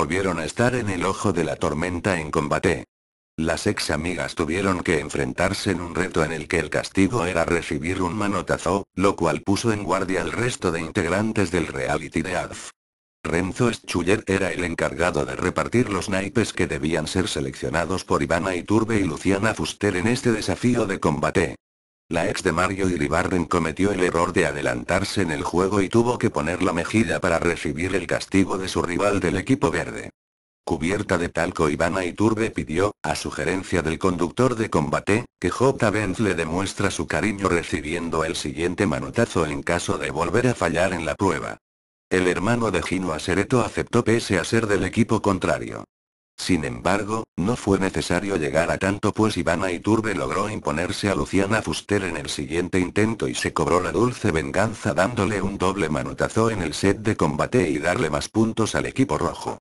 volvieron a estar en el ojo de la tormenta en combate. Las ex amigas tuvieron que enfrentarse en un reto en el que el castigo era recibir un manotazo, lo cual puso en guardia al resto de integrantes del reality de ADF. Renzo Schuller era el encargado de repartir los naipes que debían ser seleccionados por Ivana Iturbe y Luciana Fuster en este desafío de combate. La ex de Mario Iribarren cometió el error de adelantarse en el juego y tuvo que poner la mejilla para recibir el castigo de su rival del equipo verde. Cubierta de talco Ivana Iturbe pidió, a sugerencia del conductor de combate, que J. Benz le demuestra su cariño recibiendo el siguiente manotazo en caso de volver a fallar en la prueba. El hermano de Gino Asereto aceptó pese a ser del equipo contrario. Sin embargo, no fue necesario llegar a tanto pues Ivana Iturbe logró imponerse a Luciana Fuster en el siguiente intento y se cobró la dulce venganza dándole un doble manotazo en el set de combate y darle más puntos al equipo rojo.